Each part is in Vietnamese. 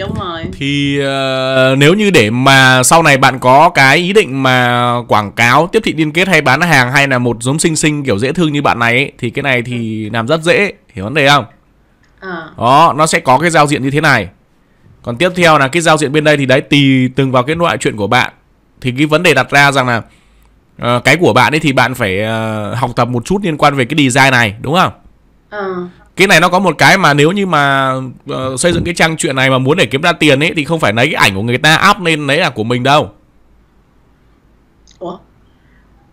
đúng rồi thì uh, nếu như để mà sau này bạn có cái ý định mà quảng cáo tiếp thị liên kết hay bán hàng hay là một giống xinh xinh kiểu dễ thương như bạn này ấy, thì cái này thì ừ. làm rất dễ hiểu vấn đề không à. đó nó sẽ có cái giao diện như thế này còn tiếp theo là cái giao diện bên đây thì đấy tùy từng vào cái loại chuyện của bạn thì cái vấn đề đặt ra rằng là uh, cái của bạn ấy thì bạn phải uh, học tập một chút liên quan về cái design này đúng không? Ừ cái này nó có một cái mà nếu như mà uh, xây dựng cái trang truyện này mà muốn để kiếm ra tiền ấy thì không phải lấy cái ảnh của người ta áp lên lấy là của mình đâu ủa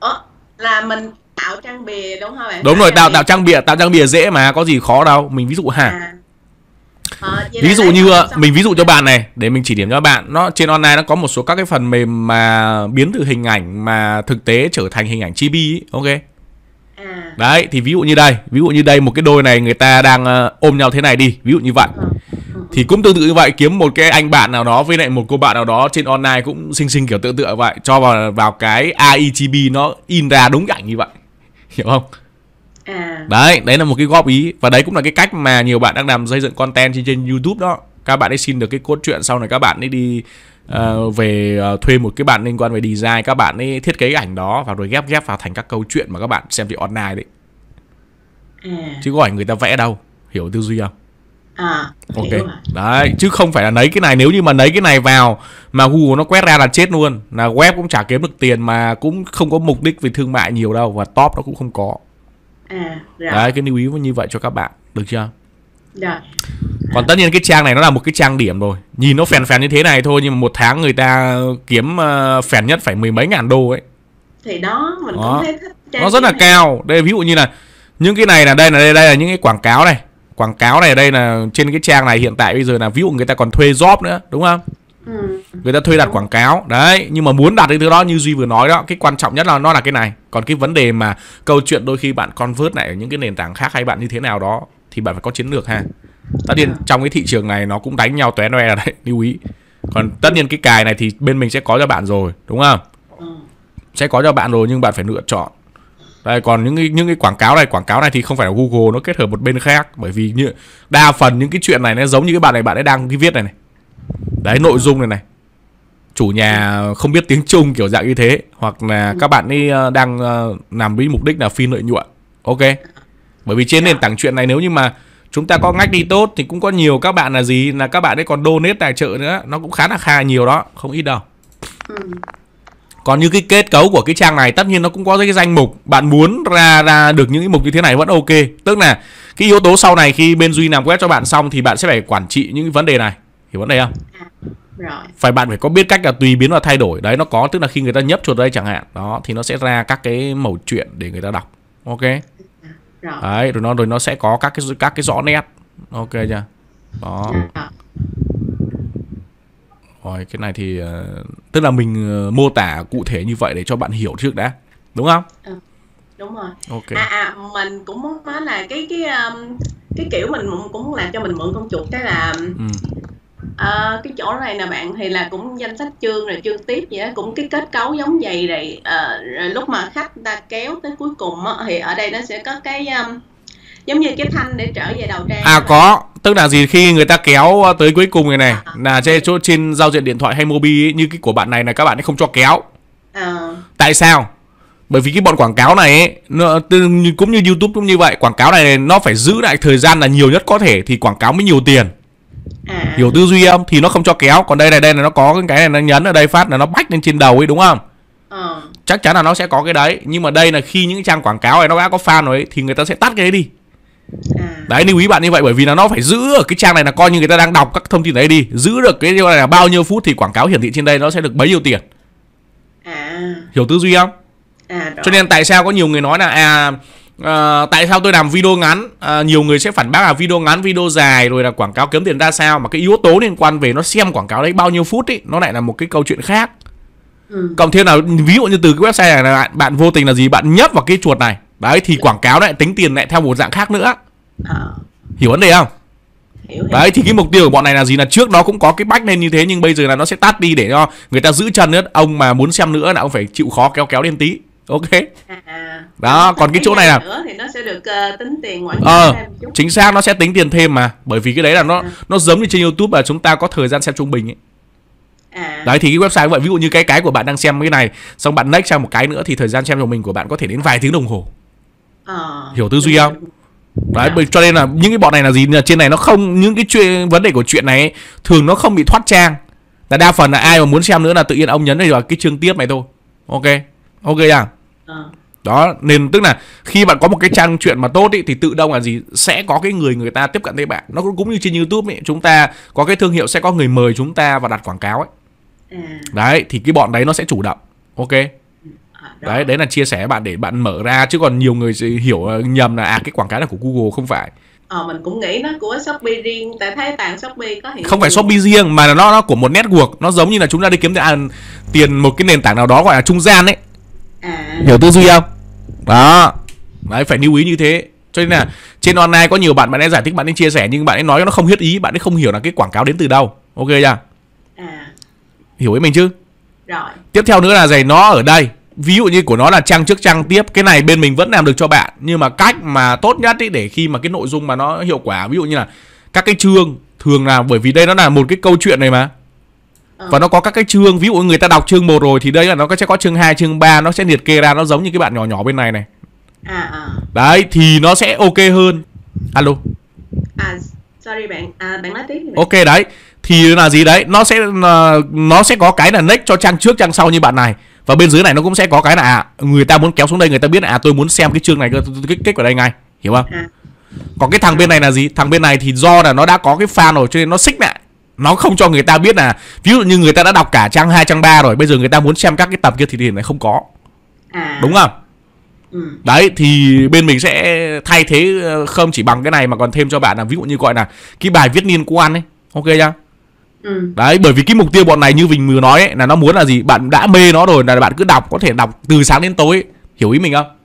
ủa là mình tạo trang bìa đúng không bạn đúng rồi tạo tạo trang bìa tạo trang bìa dễ mà có gì khó đâu mình ví dụ hả à. Ờ, ví dụ như mình ví dụ cho bạn này để mình chỉ điểm cho bạn nó trên online nó có một số các cái phần mềm mà biến từ hình ảnh mà thực tế trở thành hình ảnh chibi ấy. ok À. Đấy thì ví dụ như đây, ví dụ như đây một cái đôi này người ta đang uh, ôm nhau thế này đi, ví dụ như vậy. Ừ. Ừ. Thì cũng tương tự như vậy kiếm một cái anh bạn nào đó với lại một cô bạn nào đó trên online cũng xinh xinh kiểu tự tựa vậy, cho vào vào cái AIGB nó in ra đúng cái ảnh như vậy. Hiểu không? À. Đấy, đấy là một cái góp ý và đấy cũng là cái cách mà nhiều bạn đang làm xây dựng content trên trên YouTube đó. Các bạn ấy xin được cái cốt truyện sau này các bạn ấy đi Ờ, về uh, thuê một cái bạn liên quan về design các bạn ấy thiết kế ảnh đó và rồi ghép ghép vào thành các câu chuyện mà các bạn xem trên online đấy à. chứ có phải người ta vẽ đâu hiểu tư duy không À, ok đấy chứ không phải là lấy cái này nếu như mà lấy cái này vào mà google nó quét ra là chết luôn là web cũng chả kiếm được tiền mà cũng không có mục đích về thương mại nhiều đâu và top nó cũng không có à, rồi. đấy cái lưu ý như vậy cho các bạn được chưa rồi còn tất nhiên cái trang này nó là một cái trang điểm rồi nhìn nó phèn phèn như thế này thôi nhưng mà một tháng người ta kiếm ờ, phèn nhất phải mười mấy ngàn đô ấy thì đó mình đó. cũng thấy thích nó rất là cao đây ví dụ như là những cái này là đây là đây, đây là những cái quảng cáo này quảng cáo này đây là trên cái trang này hiện tại bây giờ là ví dụ người ta còn thuê job nữa đúng không ừ. người ta thuê đặt quảng cáo đấy nhưng mà muốn đặt cái thứ đó như duy vừa nói đó cái quan trọng nhất là nó là cái này còn cái vấn đề mà câu chuyện đôi khi bạn convert lại ở những cái nền tảng khác hay bạn như thế nào đó thì bạn phải có chiến lược ha tất nhiên yeah. Dạ. trong cái thị trường này nó cũng đánh nhau tóe noe đấy lưu ý còn tất nhiên cái cài này thì bên mình sẽ có cho bạn rồi đúng không ừ. sẽ có cho bạn rồi nhưng bạn phải lựa chọn đây còn những cái những cái quảng cáo này quảng cáo này thì không phải là Google nó kết hợp một bên khác bởi vì như đa phần những cái chuyện này nó giống như cái bạn này bạn ấy đang viết này này đấy nội dung này này chủ nhà không biết tiếng Trung kiểu dạng như thế hoặc là ừ. các bạn ấy ờ, đang làm ờ, với mục đích là phi lợi nhuận ok bởi vì trên dạ. nền tảng chuyện này nếu như mà chúng ta có ngách đi tốt thì cũng có nhiều các bạn là gì là các bạn ấy còn donate tài trợ nữa nó cũng khá là khá nhiều đó không ít đâu ừ. còn như cái kết cấu của cái trang này tất nhiên nó cũng có cái danh mục bạn muốn ra ra được những cái mục như thế này vẫn ok tức là cái yếu tố sau này khi bên duy làm web cho bạn xong thì bạn sẽ phải quản trị những cái vấn đề này hiểu vấn đề không à, rồi. phải bạn phải có biết cách là tùy biến và thay đổi đấy nó có tức là khi người ta nhấp chuột đây chẳng hạn đó thì nó sẽ ra các cái mẩu chuyện để người ta đọc ok Dạ. Đấy, rồi nó rồi nó sẽ có các cái các cái rõ nét. Ok chưa? Đó. Dạ. Rồi cái này thì ờ, tức là mình ờ, mô tả cụ thể như vậy để cho bạn hiểu trước đã. Đúng không? Ờ, đúng rồi. Ok. À à mình cũng muốn nói là cái cái cái kiểu mình cũng muốn làm cho mình mượn công chuột cái là ừ à, cái chỗ này nè bạn thì là cũng danh sách chương rồi chương tiếp vậy đó cũng cái kết cấu giống vậy rồi, à, rồi lúc mà khách ta kéo tới cuối cùng á, thì ở đây nó sẽ có cái um, giống như cái thanh để trở về đầu trang à có tức là gì khi người ta kéo tới cuối cùng này này à. là trên chỗ trên giao diện điện thoại hay mobi ấy, như cái của bạn này là các bạn ấy không cho kéo à. tại sao bởi vì cái bọn quảng cáo này ấy, nó, cũng như youtube cũng như vậy quảng cáo này nó phải giữ lại thời gian là nhiều nhất có thể thì quảng cáo mới nhiều tiền à. hiểu tư duy không thì nó không cho kéo còn đây này đây là nó có cái này nó nhấn ở đây phát là nó bách lên trên đầu ấy đúng không à. chắc chắn là nó sẽ có cái đấy nhưng mà đây là khi những trang quảng cáo này nó đã có fan rồi ấy, thì người ta sẽ tắt cái đấy đi à. đấy lưu ý bạn như vậy bởi vì là nó phải giữ ở cái trang này là coi như người ta đang đọc các thông tin đấy đi giữ được cái này là bao nhiêu phút thì quảng cáo hiển thị trên đây nó sẽ được bấy nhiêu tiền à. hiểu tư duy không à, cho nên tại sao có nhiều người nói là à À, tại sao tôi làm video ngắn à, nhiều người sẽ phản bác là video ngắn video dài rồi là quảng cáo kiếm tiền ra sao mà cái yếu tố liên quan về nó xem quảng cáo đấy bao nhiêu phút ấy nó lại là một cái câu chuyện khác ừ. cộng thêm là ví dụ như từ cái website này là bạn, bạn vô tình là gì bạn nhấp vào cái chuột này đấy thì quảng cáo lại tính tiền lại theo một dạng khác nữa à. hiểu vấn đề không đấy thì cái mục tiêu của bọn này là gì là trước đó cũng có cái bách lên như thế nhưng bây giờ là nó sẽ tắt đi để cho người ta giữ chân nữa ông mà muốn xem nữa là ông phải chịu khó kéo kéo lên tí ok à, à. đó còn cái chỗ này là thì nó sẽ được uh, tính tiền quản lý ờ, chính xác nó sẽ tính tiền thêm mà bởi vì cái đấy là nó à. nó giống như trên youtube là chúng ta có thời gian xem trung bình ấy À. Đấy thì cái website vậy ví dụ như cái cái của bạn đang xem cái này xong bạn next sang một cái nữa thì thời gian xem của mình của bạn có thể đến vài tiếng đồng hồ à. hiểu tư duy không đấy à. cho nên là những cái bọn này là gì trên này nó không những cái chuyện vấn đề của chuyện này ấy, thường nó không bị thoát trang là đa phần là ai mà muốn xem nữa là tự nhiên ông nhấn vào cái chương tiếp này thôi ok ok à Ờ. đó nên tức là khi bạn có một cái trang chuyện mà tốt ý, thì tự động là gì sẽ có cái người người ta tiếp cận tới bạn nó cũng như trên youtube ấy, chúng ta có cái thương hiệu sẽ có người mời chúng ta và đặt quảng cáo ấy à. đấy thì cái bọn đấy nó sẽ chủ động ok à, đó. đấy đấy là chia sẻ bạn để bạn mở ra chứ còn nhiều người hiểu ờ, nhầm là à cái quảng cáo là của Google không phải ờ mình cũng nghĩ nó của Shopee riêng tại thấy tàn Shopee có hiện không phải Shopee riêng mà là nó nó của một network nó giống như là chúng ta đi kiếm tiền tiền một cái nền tảng nào đó gọi là trung gian ấy à. hiểu tư duy không đó đấy phải lưu ý như thế cho nên là trên online có nhiều bạn bạn ấy giải thích bạn ấy chia sẻ nhưng bạn ấy nói nó không hết ý bạn ấy không hiểu là cái quảng cáo đến từ đâu ok chưa à. hiểu ý mình chứ rồi tiếp theo nữa là giày nó ở đây ví dụ như của nó là trang trước trang tiếp cái này bên mình vẫn làm được cho bạn nhưng mà cách mà tốt nhất ý để khi mà cái nội dung mà nó hiệu quả ví dụ như là các cái chương thường là bởi vì đây nó là một cái câu chuyện này mà Ờ. và nó có các cái chương ví dụ người ta đọc chương một rồi thì đây là nó sẽ có chương 2, chương 3 nó sẽ liệt kê ra nó giống như cái bạn nhỏ nhỏ bên này này à, à. đấy thì nó sẽ ok hơn alo à sorry bạn à, bạn nói tiếp bạn. ok đấy thì là gì đấy nó sẽ nó sẽ có cái là next cho trang trước trang sau như bạn này và bên dưới này nó cũng sẽ có cái là à, người ta muốn kéo xuống đây người ta biết là à, tôi muốn xem cái chương này cái kích ở đây ngay hiểu không à. còn cái thằng à. bên này là gì thằng bên này thì do là nó đã có cái fan rồi cho nên nó xích lại nó không cho người ta biết là ví dụ như người ta đã đọc cả trang 2 trang 3 rồi bây giờ người ta muốn xem các cái tập kia thì hiện này không có à. đúng không ừ. đấy thì bên mình sẽ thay thế ờ, không chỉ bằng cái này mà còn thêm cho bạn là ví dụ như gọi là cái bài viết liên quan ấy ok nhá ừ. đấy bởi vì cái mục tiêu bọn này như mình vừa nói ấy, là nó muốn là gì bạn đã mê nó rồi là bạn cứ đọc có thể đọc từ sáng đến tối ấy. hiểu ý mình không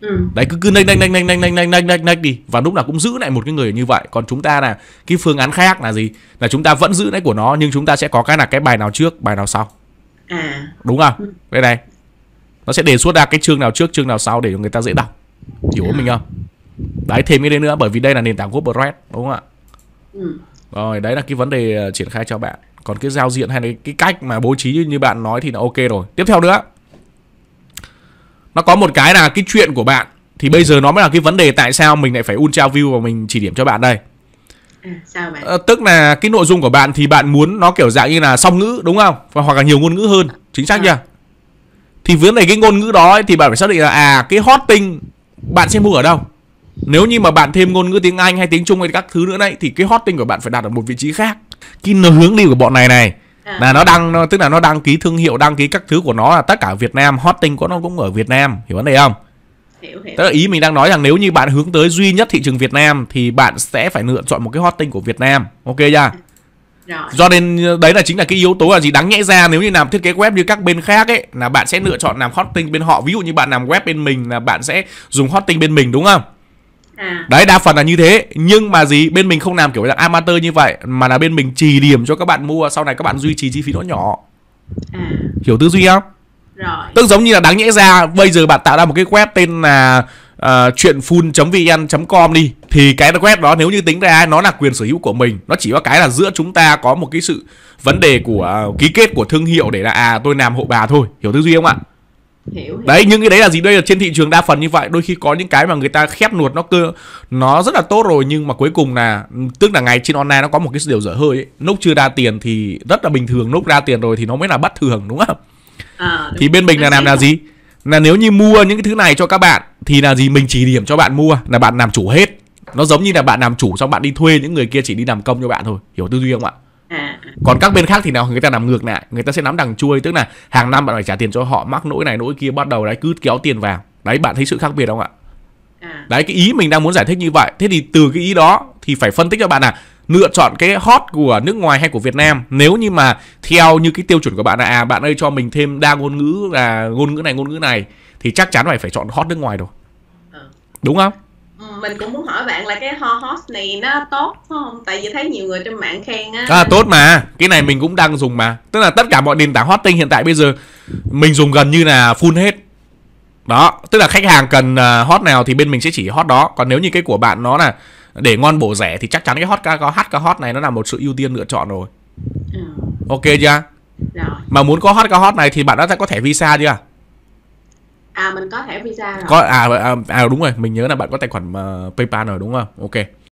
Ừ. Đấy cứ cứ nách nách nách nách nách nách nách nách nách đi và lúc nào cũng giữ lại một cái người như vậy. Còn chúng ta là cái phương án khác là gì? Là chúng ta vẫn giữ lại của nó nhưng chúng ta sẽ có cái là cái bài nào trước, bài nào sau. À. Đúng không? Ừ. Đây này. Nó sẽ đề xuất ra cái chương nào trước, chương nào sau để người ta dễ đọc. Hiểu à. mình không? Đấy thêm cái đấy nữa bởi vì đây là nền tảng WordPress đúng không ạ? Ừ. Rồi, đấy là cái vấn đề ờ, triển khai cho bạn. Còn cái giao diện hay là cái cách mà bố trí như bạn nói thì là ok rồi. Tiếp theo nữa nó có một cái là cái chuyện của bạn thì bây giờ nó mới là cái vấn đề tại sao mình lại phải ultra view và mình chỉ điểm cho bạn đây à, sao bạn? À, tức là cái nội dung của bạn thì bạn muốn nó kiểu dạng như là song ngữ đúng không và hoặc là nhiều ngôn ngữ hơn chính xác à. chưa thì vấn đề cái ngôn ngữ đó ấy, thì bạn phải xác định là à cái hot thing bạn sẽ mua ở đâu nếu như mà bạn thêm ngôn ngữ tiếng Anh hay tiếng Trung hay các thứ nữa này thì cái hot thing của bạn phải đặt ở một vị trí khác cái hướng đi của bọn này này là nó đăng nó, tức là nó đăng ký thương hiệu đăng ký các thứ của nó là tất cả Việt Nam hosting của nó cũng ở Việt Nam hiểu vấn đề không hiểu, hiểu. tức là ý mình đang nói rằng nếu như bạn hướng tới duy nhất thị trường Việt Nam thì bạn sẽ phải lựa chọn một cái hosting của Việt Nam ok chưa ừ. rồi. Do nên ờ, đấy là chính là cái yếu tố là gì đáng nhẽ ra nếu như làm thiết kế web như các bên khác ấy là bạn sẽ lựa chọn làm hosting bên họ. Ví dụ như bạn làm web bên mình là bạn sẽ dùng hosting bên mình đúng không? À. Đấy đa phần là như thế Nhưng mà gì bên mình không làm kiểu dạng amateur như vậy Mà là bên mình trì điểm cho các bạn mua Sau này các bạn duy trì chi phí nó nhỏ à. Hiểu tư duy không? Rồi. Tức giống như là đáng nhẽ ra Bây giờ bạn tạo ra một cái web tên là uh, full vn com đi Thì cái web đó nếu như tính ra Nó là quyền sở hữu của mình Nó chỉ có cái là giữa chúng ta có một cái sự Vấn đề của uh, ký kết của thương hiệu Để là à tôi làm hộ bà thôi Hiểu tư duy không ạ? hiểu, đấy nhưng cái đấy là gì đây là trên thị trường đa phần như vậy đôi khi có những cái mà người ta khép nuột nó cơ nó rất là tốt rồi nhưng mà cuối cùng là tức là ngày trên online nó có một cái điều dở hơi ấy. lúc chưa ra tiền thì rất là bình thường lúc ra tiền rồi thì nó mới là bất thường đúng không à, đúng thì bên mình là làm là gì là nếu như mua những cái thứ này cho các bạn thì là gì mình chỉ điểm cho bạn mua là bạn làm chủ hết nó giống như là bạn làm chủ xong bạn đi thuê những người kia chỉ đi làm công cho bạn thôi hiểu tư duy không ạ còn các bên khác thì nào người ta làm ngược lại người ta sẽ nắm đằng chui tức là hàng năm bạn phải trả tiền cho họ mắc nỗi này nỗi kia bắt đầu đấy cứ kéo tiền vào đấy bạn thấy sự khác biệt không ạ à. đấy cái ý mình đang muốn giải thích như vậy thế thì từ cái ý đó thì phải phân tích cho bạn là lựa chọn cái hot của nước ngoài hay của Việt Nam nếu như mà theo như cái tiêu chuẩn của bạn là à bạn ơi cho mình thêm đa ngôn ngữ là ngôn ngữ này ngôn ngữ này thì chắc chắn phải phải chọn hot nước ngoài rồi ờ. đúng không mình cũng muốn hỏi bạn là cái ho host này nó tốt không tại vì thấy nhiều người trên mạng khen á à, tốt mà cái này mình cũng đang dùng mà tức là tất cả mọi nền tảng hosting hiện tại bây giờ mình dùng gần như là full hết đó tức là khách hàng cần à, hot nào thì bên mình sẽ chỉ hot đó còn nếu như cái của bạn nó là để ngon bổ rẻ thì chắc chắn cái hot có hot hot này nó là một sự ưu tiên lựa chọn rồi ừ. ok chưa rồi. mà muốn có hot hot này thì bạn đã có thẻ visa chưa à mình có thẻ visa rồi có à, à, à đúng rồi mình nhớ là bạn có tài khoản uh, paypal rồi đúng không ok